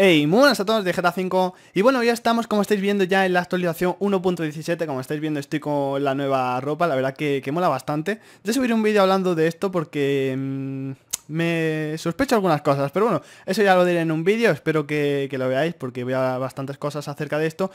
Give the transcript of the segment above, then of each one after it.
Hey, muy buenas a todos de GTA 5 Y bueno, ya estamos, como estáis viendo, ya en la actualización 1.17 Como estáis viendo, estoy con la nueva ropa La verdad que, que mola bastante de subiré un vídeo hablando de esto porque... Mm, me sospecho algunas cosas Pero bueno, eso ya lo diré en un vídeo Espero que, lo veáis porque voy a bastantes cosas acerca de esto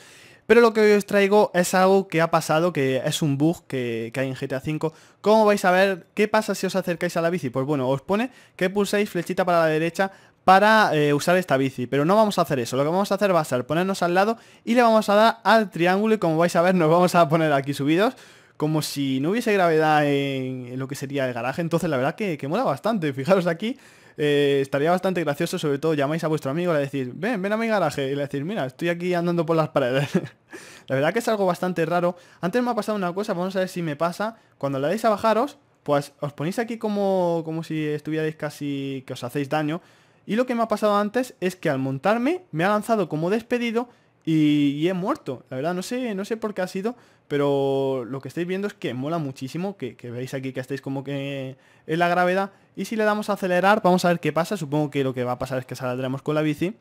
pero lo que hoy os traigo es algo que ha pasado, que es un bug que, que, hay en GTA V. ¿Cómo vais a ver qué pasa si os acercáis a la bici? Pues bueno, os pone que pulséis flechita para la derecha para eh, usar esta bici, pero no vamos a hacer eso, lo que vamos a hacer va a ser ponernos al lado y le vamos a dar al triángulo y como vais a ver nos vamos a poner aquí subidos como si no hubiese gravedad en, lo que sería el garaje, entonces la verdad que, que mola bastante, fijaros aquí eh, estaría bastante gracioso, sobre todo llamáis a vuestro amigo y le decís, ven, ven a mi garaje y le decís, mira, estoy aquí andando por las paredes. la verdad que es algo bastante raro. Antes me ha pasado una cosa, vamos a ver si me pasa. Cuando le dais a bajaros, pues os ponéis aquí como, como si estuvierais casi que os hacéis daño. Y lo que me ha pasado antes es que al montarme me ha lanzado como despedido y, he muerto. La verdad, no sé, no sé por qué ha sido, pero lo que estáis viendo es que mola muchísimo, que, veis aquí que estáis como que en la gravedad. Y si le damos a acelerar, vamos a ver qué pasa. Supongo que lo que va a pasar es que saldremos con la bici.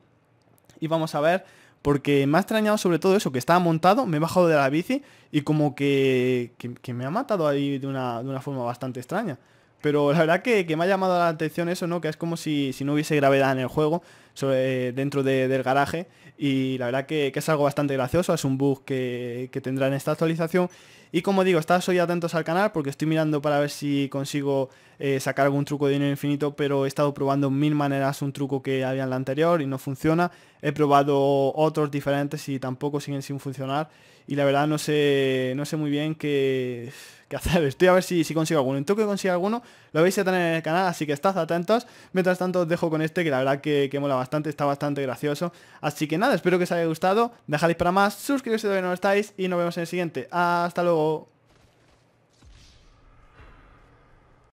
Y vamos a ver porque me ha extrañado sobre todo eso, que estaba montado, me he bajado de la bici y como que, me ha matado ahí de una, de una forma bastante extraña. Pero la verdad que, me ha llamado la atención eso, ¿no? Que es como si, si no hubiese gravedad en el juego dentro del garaje y la verdad que, es algo bastante gracioso, es un bug que, tendrá en esta actualización y como digo, estás hoy atentos al canal porque estoy mirando para ver si consigo eh, sacar algún truco de dinero infinito, pero he estado probando mil maneras un truco que había en la anterior y no funciona. He probado otros diferentes y tampoco siguen sin funcionar. Y la verdad no sé, no sé muy bien qué, hacer. Estoy a ver si, si consigo alguno. En que consiga alguno, lo vais a tener en el canal, así que estad atentos. Mientras tanto os dejo con este que la verdad que, que mola bastante, está bastante gracioso. Así que nada, espero que os haya gustado. Dejadis para más, suscribiros si todavía no estáis y nos vemos en el siguiente. Hasta luego.